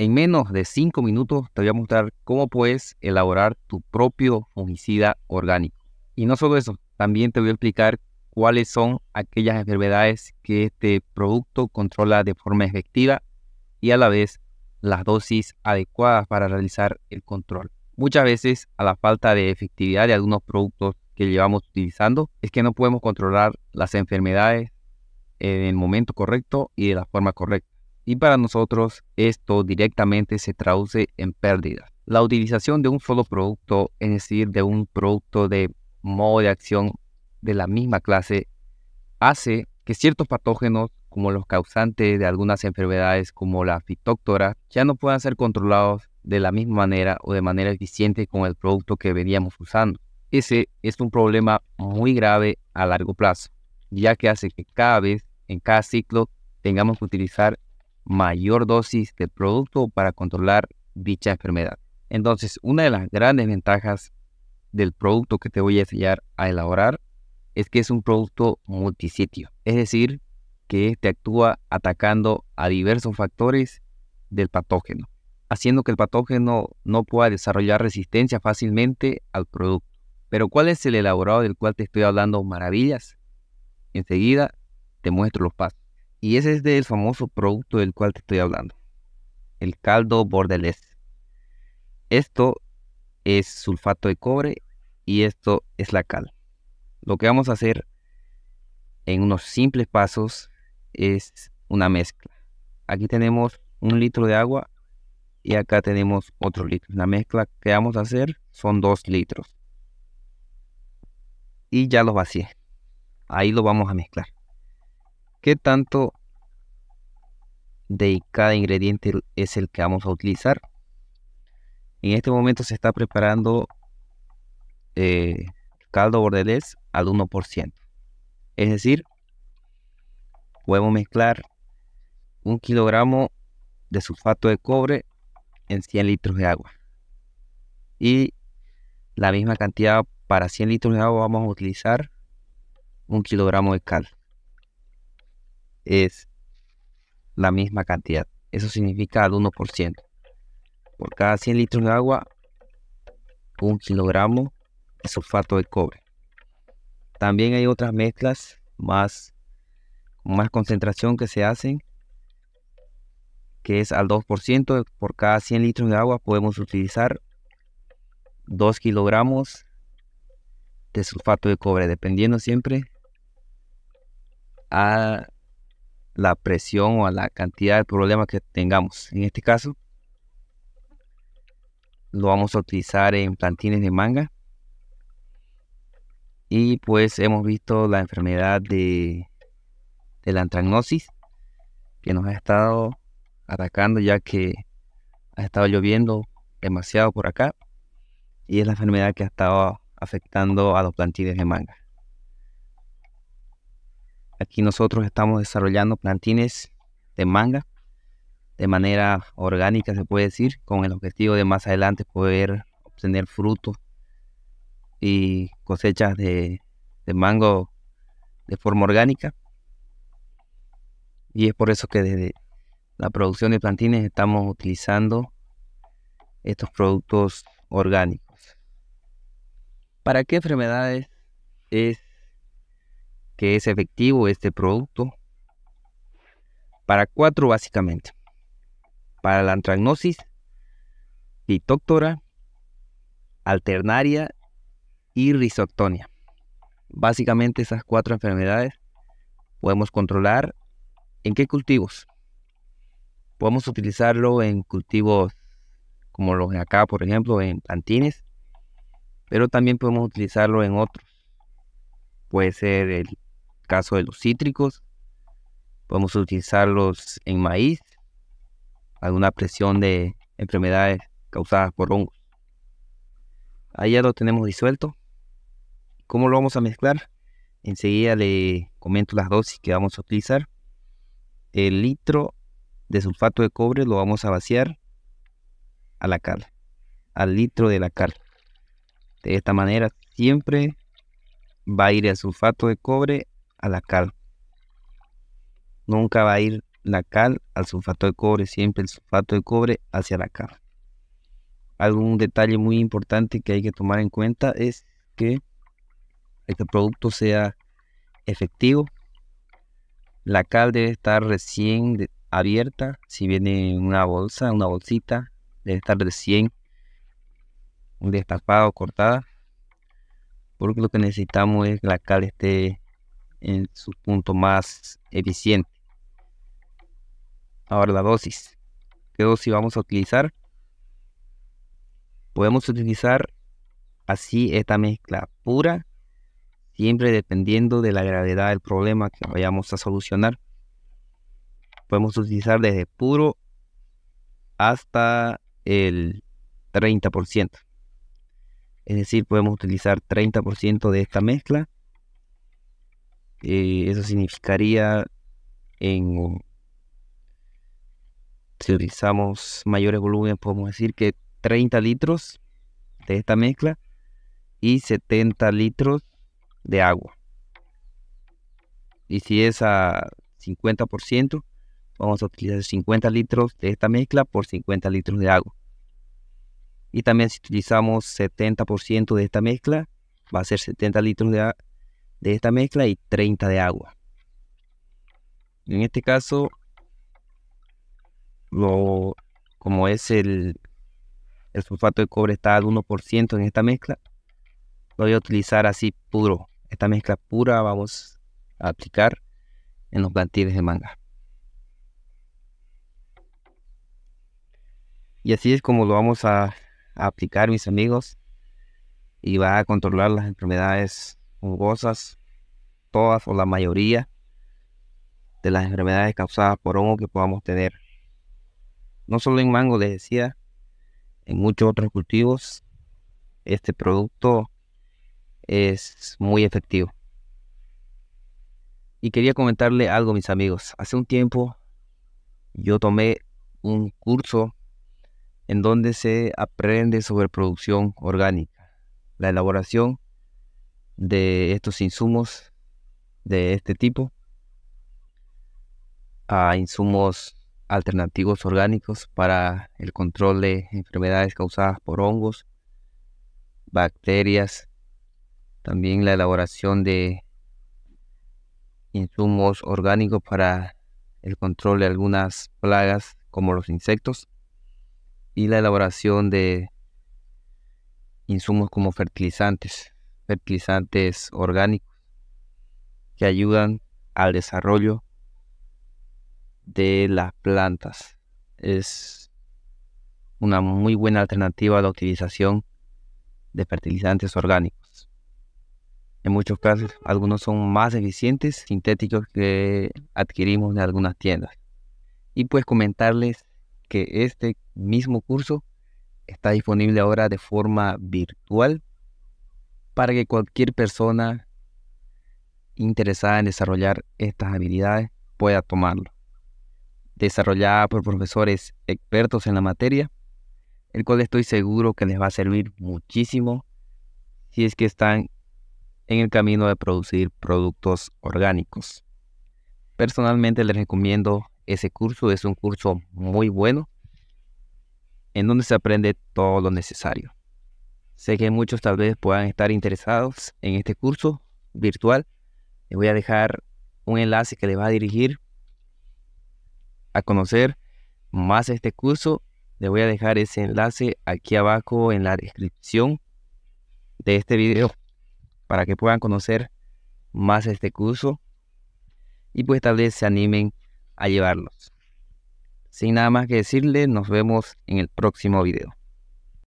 En menos de 5 minutos te voy a mostrar cómo puedes elaborar tu propio fungicida orgánico. Y no solo eso, también te voy a explicar cuáles son aquellas enfermedades que este producto controla de forma efectiva y a la vez las dosis adecuadas para realizar el control. Muchas veces a la falta de efectividad de algunos productos que llevamos utilizando es que no podemos controlar las enfermedades en el momento correcto y de la forma correcta y para nosotros esto directamente se traduce en pérdida. La utilización de un solo producto, es decir, de un producto de modo de acción de la misma clase, hace que ciertos patógenos como los causantes de algunas enfermedades como la fitóctora ya no puedan ser controlados de la misma manera o de manera eficiente con el producto que veníamos usando. Ese es un problema muy grave a largo plazo, ya que hace que cada vez, en cada ciclo, tengamos que utilizar mayor dosis del producto para controlar dicha enfermedad. Entonces, una de las grandes ventajas del producto que te voy a enseñar a elaborar es que es un producto multisitio, es decir, que este actúa atacando a diversos factores del patógeno, haciendo que el patógeno no pueda desarrollar resistencia fácilmente al producto. Pero ¿cuál es el elaborado del cual te estoy hablando maravillas? Enseguida te muestro los pasos. Y ese es del famoso producto del cual te estoy hablando, el caldo bordelés. Esto es sulfato de cobre y esto es la cal. Lo que vamos a hacer en unos simples pasos es una mezcla. Aquí tenemos un litro de agua y acá tenemos otro litro. La mezcla que vamos a hacer son dos litros. Y ya los vacié. Ahí lo vamos a mezclar qué tanto de cada ingrediente es el que vamos a utilizar. En este momento se está preparando eh, caldo bordelés al 1%. Es decir, podemos mezclar un kilogramo de sulfato de cobre en 100 litros de agua. Y la misma cantidad para 100 litros de agua vamos a utilizar un kilogramo de caldo es la misma cantidad. Eso significa al 1%. Por cada 100 litros de agua, un kilogramo de sulfato de cobre. También hay otras mezclas más, más concentración que se hacen, que es al 2%. Por cada 100 litros de agua podemos utilizar 2 kilogramos de sulfato de cobre, dependiendo siempre a la presión o a la cantidad de problemas que tengamos. En este caso, lo vamos a utilizar en plantines de manga. Y pues hemos visto la enfermedad de, la antragnosis que nos ha estado atacando ya que ha estado lloviendo demasiado por acá y es la enfermedad que ha estado afectando a los plantines de manga. Aquí nosotros estamos desarrollando plantines de manga de manera orgánica, se puede decir, con el objetivo de más adelante poder obtener frutos y cosechas de, mango de forma orgánica. Y es por eso que desde la producción de plantines estamos utilizando estos productos orgánicos. ¿Para qué enfermedades es que es efectivo este producto para cuatro básicamente. Para la antragnosis, pitóctora, alternaria y risoctonia. Básicamente esas cuatro enfermedades podemos controlar en qué cultivos. Podemos utilizarlo en cultivos como los de acá, por ejemplo, en plantines, pero también podemos utilizarlo en otros. Puede ser el caso de los cítricos. Podemos utilizarlos en maíz, alguna presión de enfermedades causadas por hongos. Ahí ya lo tenemos disuelto. ¿Cómo lo vamos a mezclar? Enseguida le comento las dosis que vamos a utilizar. El litro de sulfato de cobre lo vamos a vaciar a la cal, al litro de la cal. De esta manera siempre va a ir el sulfato de cobre a la cal. Nunca va a ir la cal al sulfato de cobre, siempre el sulfato de cobre hacia la cal. Algún detalle muy importante que hay que tomar en cuenta es que este producto sea efectivo. La cal debe estar recién abierta, si viene en una bolsa, una bolsita, debe estar recién destapada o cortada, porque lo que necesitamos es que la cal esté en su punto más eficiente. Ahora la dosis. ¿Qué dosis vamos a utilizar? Podemos utilizar así esta mezcla pura, siempre dependiendo de la gravedad del problema que vayamos a solucionar. Podemos utilizar desde puro hasta el 30%. Es decir, podemos utilizar 30% de esta mezcla eh, eso significaría en si utilizamos mayores volúmenes podemos decir que 30 litros de esta mezcla y 70 litros de agua. Y si es a 50%, vamos a utilizar 50 litros de esta mezcla por 50 litros de agua. Y también si utilizamos 70% de esta mezcla, va a ser 70 litros de, agua de esta mezcla y 30 de agua. En este caso, lo, como es el, sulfato de cobre está al 1% en esta mezcla, lo voy a utilizar así puro. Esta mezcla pura vamos a aplicar en los plantiles de manga. Y así es como lo vamos a, a aplicar, mis amigos, y va a controlar las enfermedades jugosas, todas o la mayoría de las enfermedades causadas por hongo que podamos tener. No solo en mango, les decía, en muchos otros cultivos, este producto es muy efectivo. Y quería comentarle algo, mis amigos. Hace un tiempo yo tomé un curso en donde se aprende sobre producción orgánica, la elaboración de estos insumos de este tipo a insumos alternativos orgánicos para el control de enfermedades causadas por hongos, bacterias, también la elaboración de insumos orgánicos para el control de algunas plagas como los insectos y la elaboración de insumos como fertilizantes fertilizantes orgánicos que ayudan al desarrollo de las plantas. Es una muy buena alternativa a la utilización de fertilizantes orgánicos. En muchos casos, algunos son más eficientes sintéticos que adquirimos de algunas tiendas. Y pues comentarles que este mismo curso está disponible ahora de forma virtual para que cualquier persona interesada en desarrollar estas habilidades pueda tomarlo. Desarrollada por profesores expertos en la materia, el cual estoy seguro que les va a servir muchísimo si es que están en el camino de producir productos orgánicos. Personalmente les recomiendo ese curso, es un curso muy bueno en donde se aprende todo lo necesario. Sé que muchos tal vez puedan estar interesados en este curso virtual. Les voy a dejar un enlace que les va a dirigir a conocer más este curso. Les voy a dejar ese enlace aquí abajo en la descripción de este video para que puedan conocer más este curso y pues tal vez se animen a llevarlos. Sin nada más que decirles, nos vemos en el próximo video.